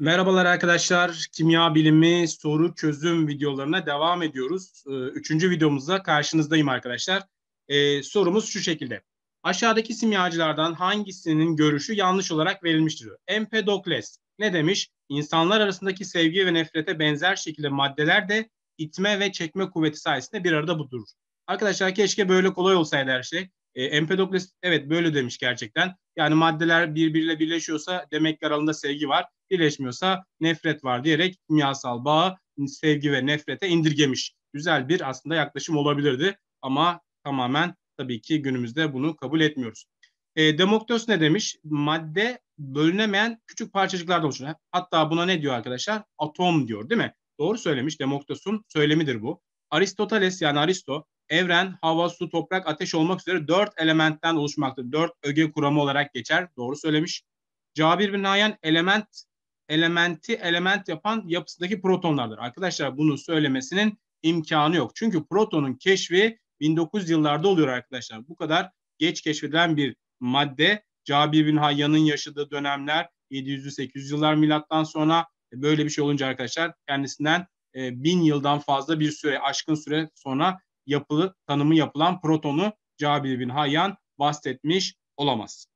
Merhabalar arkadaşlar. Kimya bilimi soru çözüm videolarına devam ediyoruz. Ee, üçüncü videomuzda karşınızdayım arkadaşlar. Ee, sorumuz şu şekilde. Aşağıdaki simyacılardan hangisinin görüşü yanlış olarak verilmiştir? Empedokles ne demiş? İnsanlar arasındaki sevgi ve nefrete benzer şekilde maddeler de itme ve çekme kuvveti sayesinde bir arada budur. Arkadaşlar keşke böyle kolay olsaydı her şey. E, Empedokles evet böyle demiş gerçekten. Yani maddeler birbiriyle birleşiyorsa demek ki aralarında sevgi var. Birleşmiyorsa nefret var diyerek kimyasal bağı sevgi ve nefrete indirgemiş. Güzel bir aslında yaklaşım olabilirdi ama tamamen tabii ki günümüzde bunu kabul etmiyoruz. E, Demoktos ne demiş? Madde bölünemeyen küçük parçacıklardan oluşuyor. Hatta buna ne diyor arkadaşlar? Atom diyor değil mi? Doğru söylemiş. Demoktos'un söylemidir bu. Aristoteles yani Aristo evren, hava, su, toprak, ateş olmak üzere dört elementten oluşmaktadır. Dört öge kuramı olarak geçer. Doğru söylemiş. Cabir bin Hayyan element, elementi element yapan yapısındaki protonlardır. Arkadaşlar bunu söylemesinin imkanı yok. Çünkü protonun keşfi 1900 yıllarda oluyor arkadaşlar. Bu kadar geç keşfedilen bir madde Cabir bin Hayyan'ın yaşadığı dönemler 700-800 yıllar milattan sonra e, böyle bir şey olunca arkadaşlar kendisinden e, bin yıldan fazla bir süre aşkın süre sonra yapılı, tanımı yapılan protonu Cabir bin Hayyan bahsetmiş olamaz.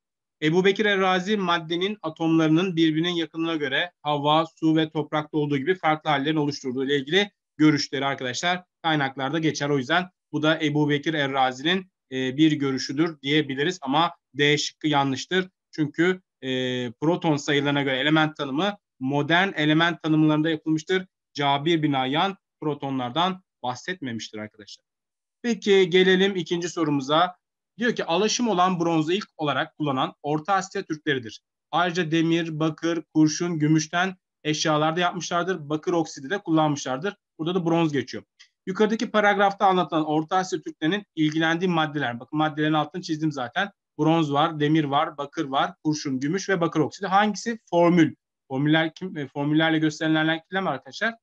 Ebu Bekir Errazi maddenin atomlarının birbirinin yakınına göre hava, su ve toprakta olduğu gibi farklı hallerin oluşturduğu ile ilgili görüşleri arkadaşlar kaynaklarda geçer. O yüzden bu da Ebu Bekir Errazi'nin e, bir görüşüdür diyebiliriz ama D şıkkı yanlıştır. Çünkü e, proton sayılarına göre element tanımı modern element tanımlarında yapılmıştır. Cabir Binayan protonlardan bahsetmemiştir arkadaşlar. Peki gelelim ikinci sorumuza. Diyor ki alaşım olan bronzu ilk olarak kullanan Orta Asya Türkleridir. Ayrıca demir, bakır, kurşun, gümüşten eşyalarda yapmışlardır. Bakır oksidi de kullanmışlardır. Burada da bronz geçiyor. Yukarıdaki paragrafta anlatılan Orta Asya Türklerinin ilgilendiği maddeler. Bakın maddelerin altını çizdim zaten. Bronz var, demir var, bakır var, kurşun, gümüş ve bakır oksidi. Hangisi? Formül. Formüller kim, e, formüllerle gösterilenler kimler arkadaşlar?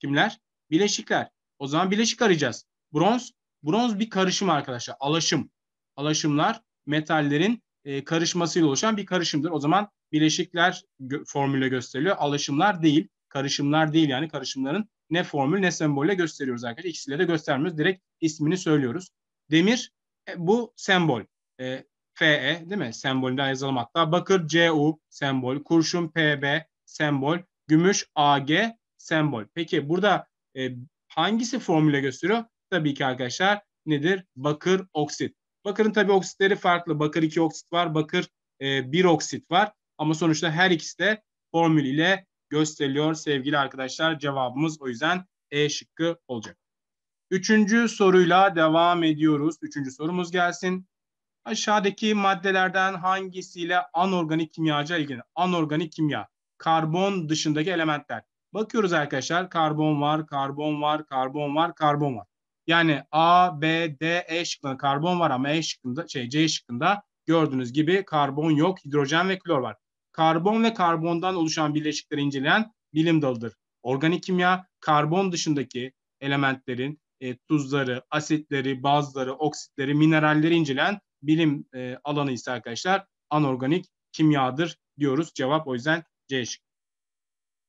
Kimler? Bileşikler. O zaman bileşik arayacağız. Bronz Bronz bir karışım arkadaşlar. Alaşım. Alaşımlar metallerin e, karışmasıyla oluşan bir karışımdır. O zaman bileşikler gö- formülle gösteriliyor. Alaşımlar değil. Karışımlar değil yani karışımların ne formül ne sembolle gösteriyoruz arkadaşlar. İkisiyle de göstermiyoruz. Direkt ismini söylüyoruz. Demir e, bu sembol. E, FE değil mi? Sembolünden yazalım hatta. Bakır CU sembol. Kurşun PB sembol. Gümüş AG sembol. Peki burada e, hangisi formüle gösteriyor? Tabii ki arkadaşlar nedir? Bakır oksit. Bakırın tabii oksitleri farklı. Bakır 2 oksit var, bakır 1 e, oksit var. Ama sonuçta her ikisi de formül ile gösteriliyor sevgili arkadaşlar. Cevabımız o yüzden E şıkkı olacak. Üçüncü soruyla devam ediyoruz. Üçüncü sorumuz gelsin. Aşağıdaki maddelerden hangisiyle anorganik kimyaca ilgili Anorganik kimya. Karbon dışındaki elementler. Bakıyoruz arkadaşlar. Karbon var, karbon var, karbon var, karbon var. Yani A, B, D, E şıkkında karbon var ama E şıkkında şey C şıkkında gördüğünüz gibi karbon yok, hidrojen ve klor var. Karbon ve karbondan oluşan bileşikleri inceleyen bilim dalıdır. Organik kimya karbon dışındaki elementlerin e, tuzları, asitleri, bazları, oksitleri, mineralleri incelen bilim e, alanı ise arkadaşlar anorganik kimyadır diyoruz. Cevap o yüzden C şıkkı.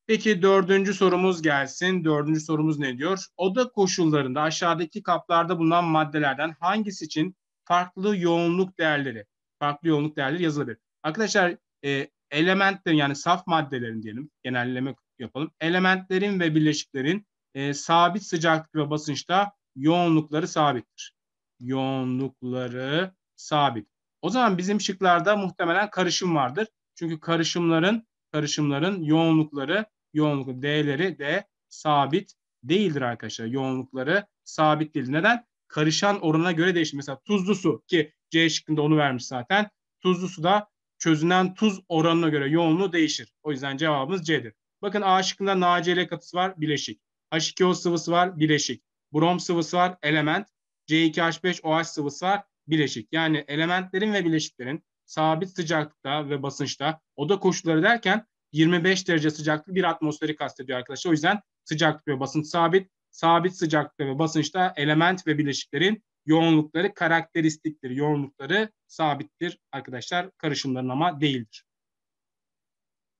Peki dördüncü sorumuz gelsin. Dördüncü sorumuz ne diyor? Oda koşullarında aşağıdaki kaplarda bulunan maddelerden hangisi için farklı yoğunluk değerleri, farklı yoğunluk değerleri yazılabilir? Arkadaşlar e, elementlerin yani saf maddelerin diyelim genelleme yapalım. Elementlerin ve bileşiklerin e, sabit sıcaklık ve basınçta yoğunlukları sabittir. Yoğunlukları sabit. O zaman bizim şıklarda muhtemelen karışım vardır. Çünkü karışımların karışımların yoğunlukları yoğunluk değerleri de sabit değildir arkadaşlar. Yoğunlukları sabit değil. Neden? Karışan oranına göre değişir. Mesela tuzlu su ki C şıkkında onu vermiş zaten. Tuzlu su da çözünen tuz oranına göre yoğunluğu değişir. O yüzden cevabımız C'dir. Bakın A şıkkında NaCl katısı var, bileşik. H2O sıvısı var, bileşik. Brom sıvısı var, element. C2H5OH sıvısı var, bileşik. Yani elementlerin ve bileşiklerin sabit sıcaklıkta ve basınçta oda koşulları derken 25 derece sıcaklık bir atmosferi kastediyor arkadaşlar. O yüzden sıcaklık ve basınç sabit. Sabit sıcaklıkta ve basınçta element ve bileşiklerin yoğunlukları karakteristiktir. Yoğunlukları sabittir arkadaşlar. Karışımların ama değildir.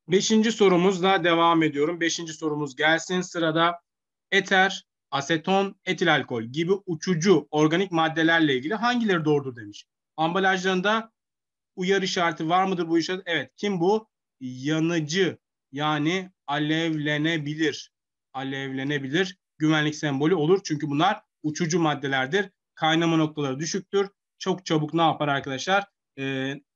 Beşinci sorumuzla devam ediyorum. Beşinci sorumuz gelsin. Sırada eter, aseton, etil alkol gibi uçucu organik maddelerle ilgili hangileri doğrudur demiş. Ambalajlarında uyarı işareti var mıdır bu işaret? Evet. Kim bu? yanıcı yani alevlenebilir. Alevlenebilir güvenlik sembolü olur. Çünkü bunlar uçucu maddelerdir. Kaynama noktaları düşüktür. Çok çabuk ne yapar arkadaşlar? Ee,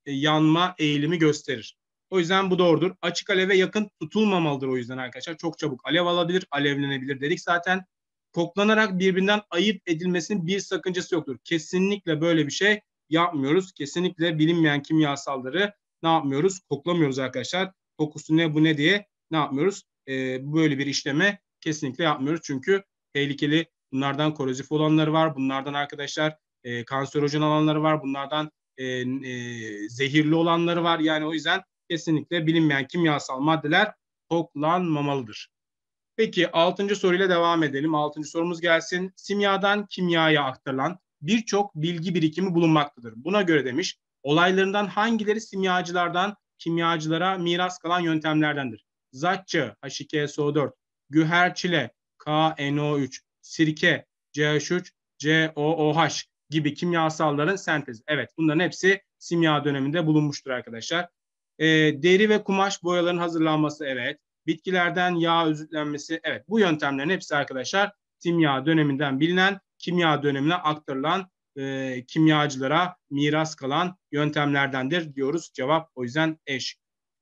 e, yanma eğilimi gösterir. O yüzden bu doğrudur. Açık aleve yakın tutulmamalıdır o yüzden arkadaşlar. Çok çabuk alev alabilir, alevlenebilir dedik zaten. Koklanarak birbirinden ayırt edilmesinin bir sakıncası yoktur. Kesinlikle böyle bir şey yapmıyoruz. Kesinlikle bilinmeyen kimyasalları ne yapmıyoruz? Koklamıyoruz arkadaşlar. Kokusu ne bu ne diye ne yapmıyoruz? E, böyle bir işleme kesinlikle yapmıyoruz. Çünkü tehlikeli bunlardan korozif olanları var. Bunlardan arkadaşlar e, kanserojen alanları var. Bunlardan e, e, zehirli olanları var. Yani o yüzden kesinlikle bilinmeyen kimyasal maddeler koklanmamalıdır. Peki altıncı soruyla devam edelim. Altıncı sorumuz gelsin. Simyadan kimyaya aktarılan birçok bilgi birikimi bulunmaktadır. Buna göre demiş Olaylarından hangileri simyacılardan kimyacılara miras kalan yöntemlerdendir? Zatçı H2SO4, güherçile KNO3, sirke CH3, COOH gibi kimyasalların sentezi. Evet bunların hepsi simya döneminde bulunmuştur arkadaşlar. E, deri ve kumaş boyaların hazırlanması evet. Bitkilerden yağ özütlenmesi evet. Bu yöntemlerin hepsi arkadaşlar simya döneminden bilinen kimya dönemine aktarılan e, kimyacılara miras kalan yöntemlerdendir diyoruz. Cevap o yüzden eş.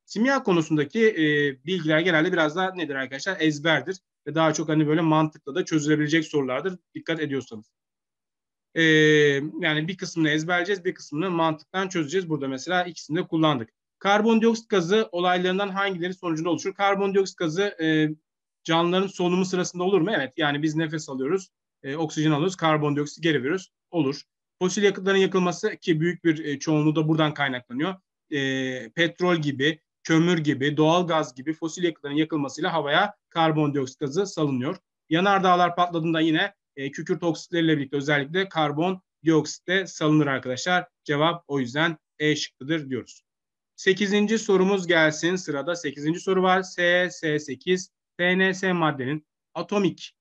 Simya konusundaki e, bilgiler genelde biraz daha nedir arkadaşlar? Ezberdir ve daha çok hani böyle mantıkla da çözülebilecek sorulardır dikkat ediyorsanız. E, yani bir kısmını ezberleyeceğiz, bir kısmını mantıktan çözeceğiz. Burada mesela ikisini de kullandık. Karbondioksit gazı olaylarından hangileri sonucunda oluşur? Karbondioksit gazı e, canlıların solunumu sırasında olur mu? Evet yani biz nefes alıyoruz, e, oksijen alıyoruz, karbondioksit geri veriyoruz olur. Fosil yakıtların yakılması ki büyük bir e, çoğunluğu da buradan kaynaklanıyor. E, petrol gibi, kömür gibi, doğal gaz gibi fosil yakıtların yakılmasıyla havaya karbondioksit gazı salınıyor. Yanardağlar patladığında yine e, kükürt oksitleriyle birlikte özellikle karbon dioksit de salınır arkadaşlar. Cevap o yüzden E şıkkıdır diyoruz. Sekizinci sorumuz gelsin. Sırada sekizinci soru var. SS8, TNS maddenin atomik,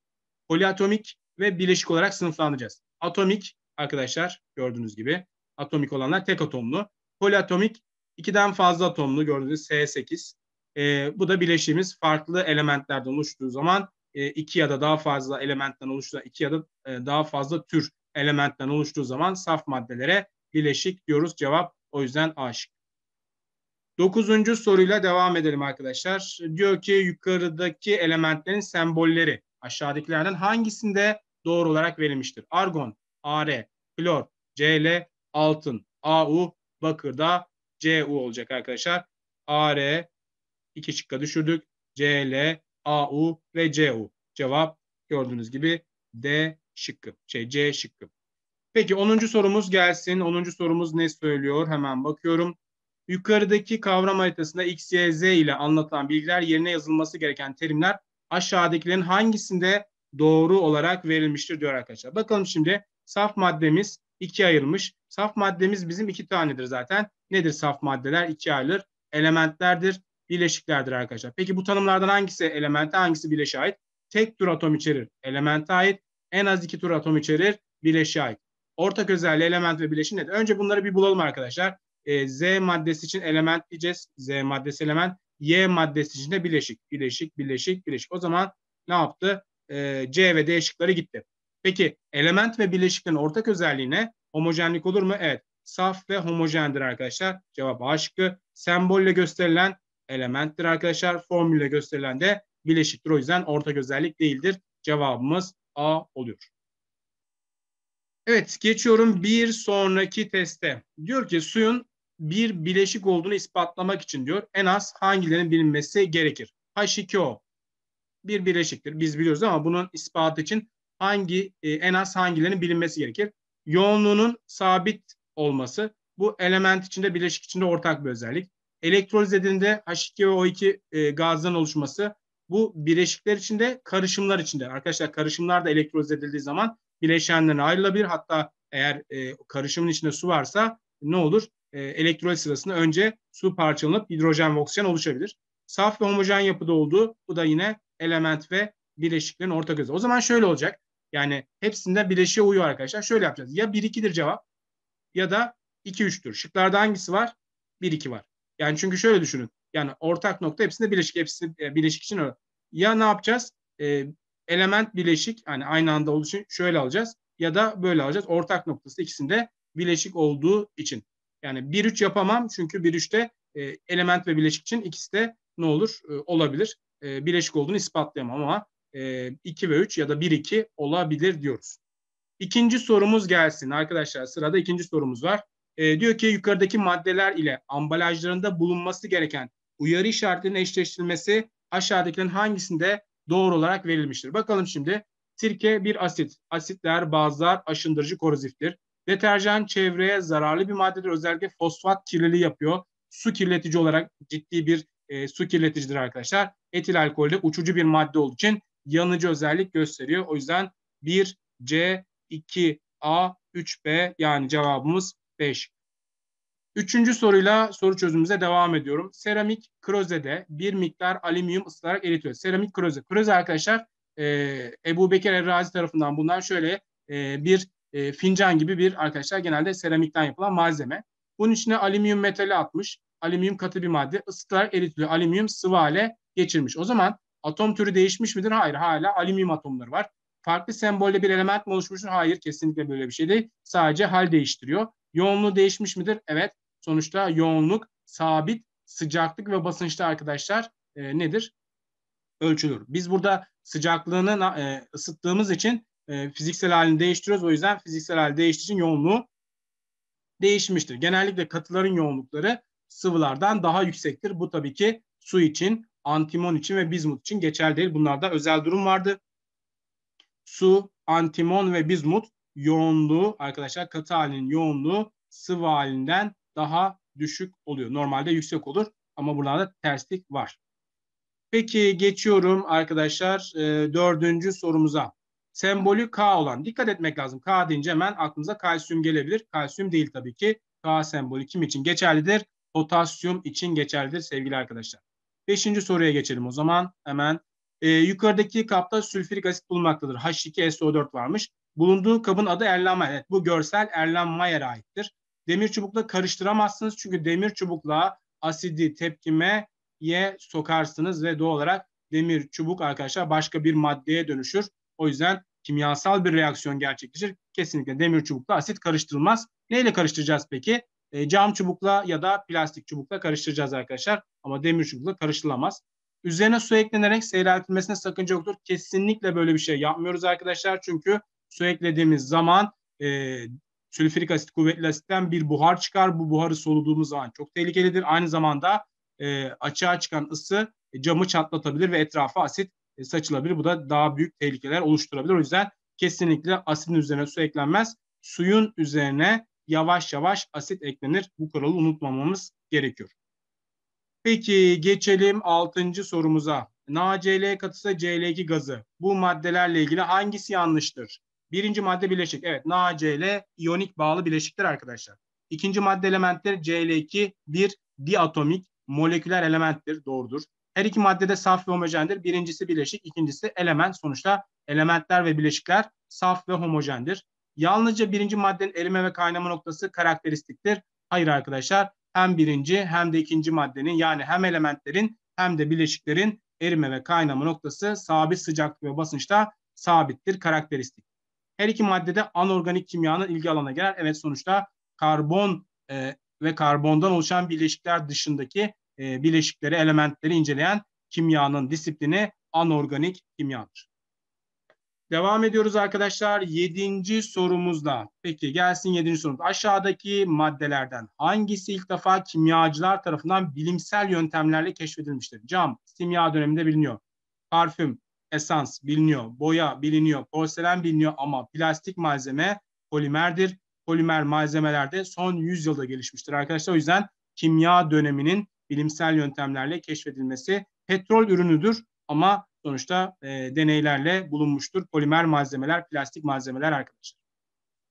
poliatomik ve bileşik olarak sınıflandıracağız. Atomik arkadaşlar gördüğünüz gibi atomik olanlar tek atomlu. Poliatomik ikiden fazla atomlu gördüğünüz S8. E, ee, bu da bileşiğimiz farklı elementlerden oluştuğu zaman e, iki ya da daha fazla elementten oluştuğu iki ya da e, daha fazla tür elementten oluştuğu zaman saf maddelere bileşik diyoruz. Cevap o yüzden A Dokuzuncu soruyla devam edelim arkadaşlar. Diyor ki yukarıdaki elementlerin sembolleri aşağıdakilerden hangisinde doğru olarak verilmiştir? Argon Ar, klor, Cl, altın, Au, bakırda Cu olacak arkadaşlar. Ar, iki şıkka düşürdük. Cl, Au ve Cu. Cevap gördüğünüz gibi D şıkkı, şey C şıkkı. Peki 10. sorumuz gelsin. 10. sorumuz ne söylüyor? Hemen bakıyorum. Yukarıdaki kavram haritasında x, y, z ile anlatılan bilgiler yerine yazılması gereken terimler aşağıdakilerin hangisinde doğru olarak verilmiştir diyor arkadaşlar. Bakalım şimdi Saf maddemiz ikiye ayrılmış. Saf maddemiz bizim iki tanedir zaten. Nedir saf maddeler? İkiye ayrılır. Elementlerdir, bileşiklerdir arkadaşlar. Peki bu tanımlardan hangisi elemente, hangisi bileşe ait? Tek tür atom içerir. Elemente ait. En az iki tür atom içerir. Bileşe ait. Ortak özelliği element ve bileşin nedir? Önce bunları bir bulalım arkadaşlar. E, Z maddesi için element diyeceğiz. Z maddesi element. Y maddesi için de bileşik. Bileşik, bileşik, bileşik. O zaman ne yaptı? E, C ve D şıkları gitti. Peki element ve bileşiklerin ortak özelliğine homojenlik olur mu? Evet. Saf ve homojendir arkadaşlar. Cevap A şıkkı. Sembolle gösterilen elementtir arkadaşlar. Formülle gösterilen de bileşiktir. O yüzden ortak özellik değildir. Cevabımız A oluyor. Evet geçiyorum bir sonraki teste. Diyor ki suyun bir bileşik olduğunu ispatlamak için diyor en az hangilerinin bilinmesi gerekir? H2O bir bileşiktir. Biz biliyoruz ama bunun ispatı için hangi e, en az hangilerinin bilinmesi gerekir? Yoğunluğunun sabit olması. Bu element içinde bileşik içinde ortak bir özellik. Elektroliz edildiğinde H2 ve O2 e, gazdan oluşması. Bu bileşikler içinde karışımlar içinde. Arkadaşlar karışımlar da elektroliz edildiği zaman bileşenlerine ayrılabilir. Hatta eğer e, karışımın içinde su varsa ne olur? E, elektrolit sırasında önce su parçalanıp hidrojen ve oksijen oluşabilir. Saf ve homojen yapıda olduğu bu da yine element ve bileşiklerin ortak özelliği. O zaman şöyle olacak. Yani hepsinde bileşiğe uyuyor arkadaşlar. Şöyle yapacağız. Ya 1-2'dir cevap ya da 2-3'tür. Şıklarda hangisi var? 1-2 var. Yani çünkü şöyle düşünün. Yani ortak nokta hepsinde bileşik. Hepsi e, bileşik için öyle. Ya ne yapacağız? Ee, element bileşik yani aynı anda olduğu için şöyle alacağız ya da böyle alacağız. Ortak noktası ikisinde bileşik olduğu için. Yani 1-3 yapamam çünkü 1-3'te e, element ve bileşik için ikisi de ne olur? E, olabilir. E, bileşik olduğunu ispatlayamam ama e, 2 ve 3 ya da 1-2 olabilir diyoruz. İkinci sorumuz gelsin arkadaşlar. Sırada ikinci sorumuz var. E, diyor ki yukarıdaki maddeler ile ambalajlarında bulunması gereken uyarı işaretinin eşleştirilmesi aşağıdakilerin hangisinde doğru olarak verilmiştir? Bakalım şimdi. Sirke bir asit. Asitler, bazlar aşındırıcı koroziftir. Deterjan çevreye zararlı bir maddedir. Özellikle fosfat kirliliği yapıyor. Su kirletici olarak ciddi bir e, su kirleticidir arkadaşlar. Etil alkolde uçucu bir madde olduğu için yanıcı özellik gösteriyor. O yüzden 1C, 2A, 3B yani cevabımız 5. Üçüncü soruyla soru çözümümüze devam ediyorum. Seramik krozede bir miktar alüminyum ısıtarak eritiyor. Seramik kroze. Kroze arkadaşlar e, Ebu Bekir Errazi tarafından bundan şöyle e, bir e, fincan gibi bir arkadaşlar genelde seramikten yapılan malzeme. Bunun içine alüminyum metali atmış. Alüminyum katı bir madde ısıtarak eritiliyor. Alüminyum sıvı hale geçirmiş. O zaman Atom türü değişmiş midir? Hayır hala alüminyum atomları var. Farklı sembolle bir element mi oluşmuştur? Hayır kesinlikle böyle bir şey değil. Sadece hal değiştiriyor. Yoğunluğu değişmiş midir? Evet. Sonuçta yoğunluk sabit, sıcaklık ve basınçta arkadaşlar e, nedir? Ölçülür. Biz burada sıcaklığını e, ısıttığımız için e, fiziksel halini değiştiriyoruz. O yüzden fiziksel hali değiştiği için yoğunluğu değişmiştir. Genellikle katıların yoğunlukları sıvılardan daha yüksektir. Bu tabii ki su için antimon için ve bizmut için geçerli değil. Bunlarda özel durum vardı. Su, antimon ve bizmut yoğunluğu arkadaşlar katı halinin yoğunluğu sıvı halinden daha düşük oluyor. Normalde yüksek olur ama buralarda terslik var. Peki geçiyorum arkadaşlar e, dördüncü sorumuza. Sembolü K olan. Dikkat etmek lazım. K deyince hemen aklımıza kalsiyum gelebilir. Kalsiyum değil tabii ki. K sembolü kim için geçerlidir? Potasyum için geçerlidir sevgili arkadaşlar. Beşinci soruya geçelim o zaman hemen. E, yukarıdaki kapta sülfürik asit bulunmaktadır. H2SO4 varmış. Bulunduğu kabın adı Erlenmeyer. Evet, bu görsel Erlenmeyer'e aittir. Demir çubukla karıştıramazsınız çünkü demir çubukla asidi tepkimeye sokarsınız ve doğal olarak demir çubuk arkadaşlar başka bir maddeye dönüşür. O yüzden kimyasal bir reaksiyon gerçekleşir. Kesinlikle demir çubukla asit karıştırılmaz. Neyle karıştıracağız peki? E, cam çubukla ya da plastik çubukla karıştıracağız arkadaşlar. Ama demir çubukla karıştırılamaz. Üzerine su eklenerek seyreltilmesine sakınca yoktur. Kesinlikle böyle bir şey yapmıyoruz arkadaşlar. Çünkü su eklediğimiz zaman e, sülfürik asit kuvvetli asitten bir buhar çıkar. Bu buharı soluduğumuz zaman çok tehlikelidir. Aynı zamanda e, açığa çıkan ısı e, camı çatlatabilir ve etrafa asit e, saçılabilir. Bu da daha büyük tehlikeler oluşturabilir. O yüzden kesinlikle asitin üzerine su eklenmez. Suyun üzerine yavaş yavaş asit eklenir. Bu kuralı unutmamamız gerekiyor. Peki geçelim 6. sorumuza. NaCl katısı Cl2 gazı. Bu maddelerle ilgili hangisi yanlıştır? Birinci madde bileşik. Evet NaCl iyonik bağlı bileşiktir arkadaşlar. İkinci madde elementtir. Cl2 bir diatomik moleküler elementtir. Doğrudur. Her iki madde de saf ve homojendir. Birincisi bileşik, ikincisi element. Sonuçta elementler ve bileşikler saf ve homojendir. Yalnızca birinci maddenin erime ve kaynama noktası karakteristiktir. Hayır arkadaşlar hem birinci hem de ikinci maddenin yani hem elementlerin hem de bileşiklerin erime ve kaynama noktası sabit sıcaklık ve basınçta sabittir karakteristik. Her iki maddede anorganik kimyanın ilgi alanına girer. Evet sonuçta karbon e, ve karbondan oluşan bileşikler dışındaki e, bileşikleri, elementleri inceleyen kimyanın disiplini anorganik kimyadır. Devam ediyoruz arkadaşlar. Yedinci sorumuzda. Peki gelsin yedinci sorumuz. Aşağıdaki maddelerden hangisi ilk defa kimyacılar tarafından bilimsel yöntemlerle keşfedilmiştir? Cam, simya döneminde biliniyor. Parfüm, esans biliniyor. Boya biliniyor. Porselen biliniyor ama plastik malzeme polimerdir. Polimer malzemelerde son 100 yılda gelişmiştir arkadaşlar. O yüzden kimya döneminin bilimsel yöntemlerle keşfedilmesi petrol ürünüdür ama sonuçta e, deneylerle bulunmuştur. Polimer malzemeler, plastik malzemeler arkadaşlar.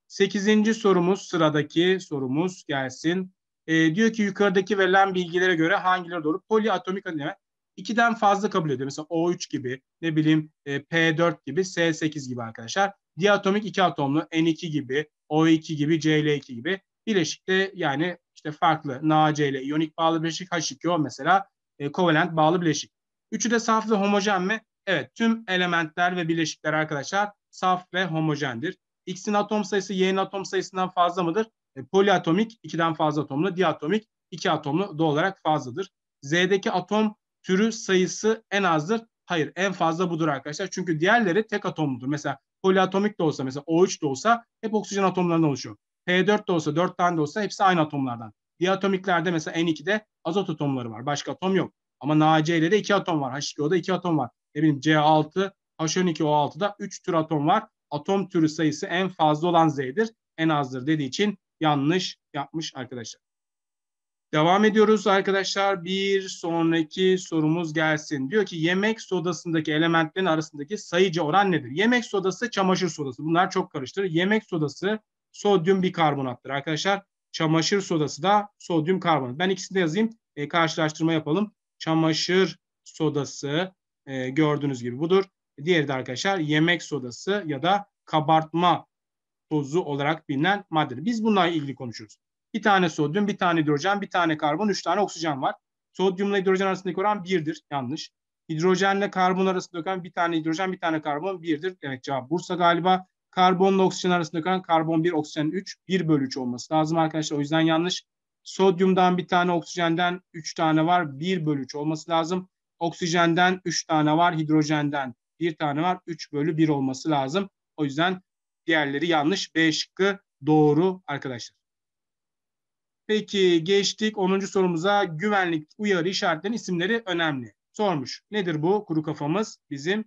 Sekizinci sorumuz, sıradaki sorumuz gelsin. E, diyor ki yukarıdaki verilen bilgilere göre hangileri doğru? Poliatomik atom ikiden fazla kabul ediyor. Mesela O3 gibi, ne bileyim e, P4 gibi, S8 gibi arkadaşlar. Diatomik iki atomlu N2 gibi, O2 gibi, Cl2 gibi. Bileşikte yani işte farklı NaCl, iyonik bağlı bileşik H2O mesela e, kovalent bağlı bileşik. Üçü de saf ve homojen mi? Evet tüm elementler ve bileşikler arkadaşlar saf ve homojendir. X'in atom sayısı Y'nin atom sayısından fazla mıdır? E, poliatomik 2'den fazla atomlu, diatomik 2 atomlu doğal olarak fazladır. Z'deki atom türü sayısı en azdır. Hayır en fazla budur arkadaşlar. Çünkü diğerleri tek atomludur. Mesela poliatomik de olsa mesela O3 de olsa hep oksijen atomlarından oluşuyor. P4 de olsa 4 tane de olsa hepsi aynı atomlardan. Diatomiklerde mesela N2'de azot atomları var. Başka atom yok. Ama ile de iki atom var. H2O'da 2 atom var. Ne bileyim C6, H12O6'da üç tür atom var. Atom türü sayısı en fazla olan Z'dir. En azdır dediği için yanlış yapmış arkadaşlar. Devam ediyoruz arkadaşlar. Bir sonraki sorumuz gelsin. Diyor ki yemek sodasındaki elementlerin arasındaki sayıcı oran nedir? Yemek sodası, çamaşır sodası. Bunlar çok karıştırır. Yemek sodası sodyum bikarbonattır arkadaşlar. Çamaşır sodası da sodyum karbonat. Ben ikisini de yazayım. E, karşılaştırma yapalım çamaşır sodası e, gördüğünüz gibi budur. Diğeri de arkadaşlar yemek sodası ya da kabartma tozu olarak bilinen maddedir. Biz bununla ilgili konuşuyoruz. Bir tane sodyum, bir tane hidrojen, bir tane karbon, üç tane oksijen var. Sodyumla hidrojen arasındaki oran birdir. Yanlış. Hidrojenle karbon arasındaki oran bir tane hidrojen, bir tane karbon birdir. Demek cevap Bursa galiba. Karbonla oksijen arasındaki oran karbon 1, oksijen 3. 1 bölü 3 olması lazım arkadaşlar. O yüzden yanlış. Sodyumdan bir tane, oksijenden üç tane var. Bir bölü üç olması lazım. Oksijenden üç tane var. Hidrojenden bir tane var. Üç bölü bir olması lazım. O yüzden diğerleri yanlış. B şıkkı doğru arkadaşlar. Peki geçtik 10. sorumuza. Güvenlik uyarı işaretlerinin isimleri önemli. Sormuş. Nedir bu? Kuru kafamız bizim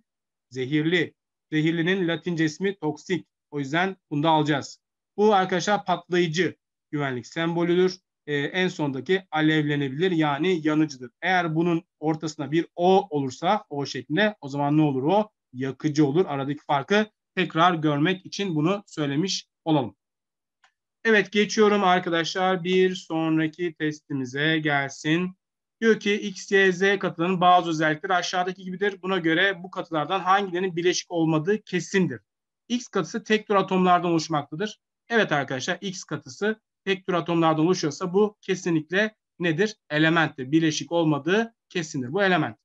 zehirli. Zehirlinin latince ismi toksik. O yüzden bunu da alacağız. Bu arkadaşlar patlayıcı güvenlik sembolüdür e, en sondaki alevlenebilir yani yanıcıdır. Eğer bunun ortasına bir O olursa O şeklinde o zaman ne olur o? Yakıcı olur. Aradaki farkı tekrar görmek için bunu söylemiş olalım. Evet geçiyorum arkadaşlar bir sonraki testimize gelsin. Diyor ki X, Y, Z katılarının bazı özellikleri aşağıdaki gibidir. Buna göre bu katılardan hangilerinin bileşik olmadığı kesindir. X katısı tek tür atomlardan oluşmaktadır. Evet arkadaşlar X katısı tek tür atomlardan oluşuyorsa bu kesinlikle nedir? Elementtir. Bileşik olmadığı kesindir. Bu element.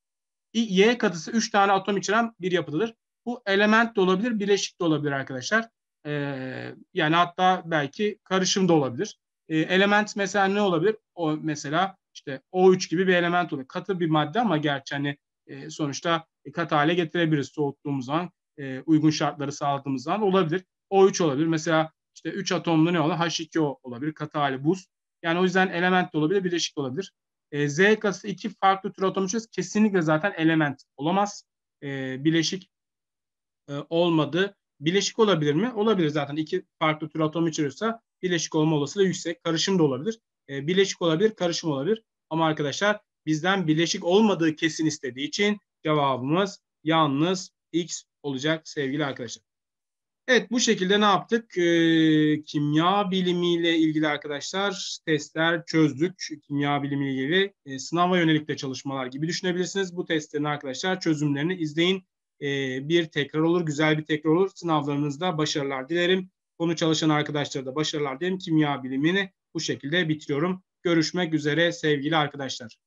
Y katısı 3 tane atom içeren bir yapıdadır. Bu element de olabilir, bileşik de olabilir arkadaşlar. Ee, yani hatta belki karışım da olabilir. Ee, element mesela ne olabilir? O mesela işte O3 gibi bir element olur. Katı bir madde ama gerçi hani e, sonuçta e, katı hale getirebiliriz soğuttuğumuz zaman, e, uygun şartları sağladığımız zaman olabilir. O3 olabilir. Mesela işte 3 atomlu ne olabilir? H2O olabilir. Katı hali buz. Yani o yüzden element de olabilir, bileşik de olabilir. E, Z klası iki farklı tür atom için kesinlikle zaten element olamaz. E, bileşik e, olmadı. Bileşik olabilir mi? Olabilir zaten. iki farklı tür atom içeriyorsa bileşik olma olasılığı yüksek. Karışım da olabilir. E, bileşik olabilir, karışım olabilir. Ama arkadaşlar bizden bileşik olmadığı kesin istediği için cevabımız yalnız X olacak sevgili arkadaşlar. Evet bu şekilde ne yaptık? E, kimya bilimiyle ilgili arkadaşlar testler çözdük. Kimya bilimiyle ilgili e, sınava yönelik de çalışmalar gibi düşünebilirsiniz. Bu testlerin arkadaşlar çözümlerini izleyin. E, bir tekrar olur, güzel bir tekrar olur. Sınavlarınızda başarılar dilerim. Konu çalışan arkadaşlara da başarılar dilerim. Kimya bilimini bu şekilde bitiriyorum. Görüşmek üzere sevgili arkadaşlar.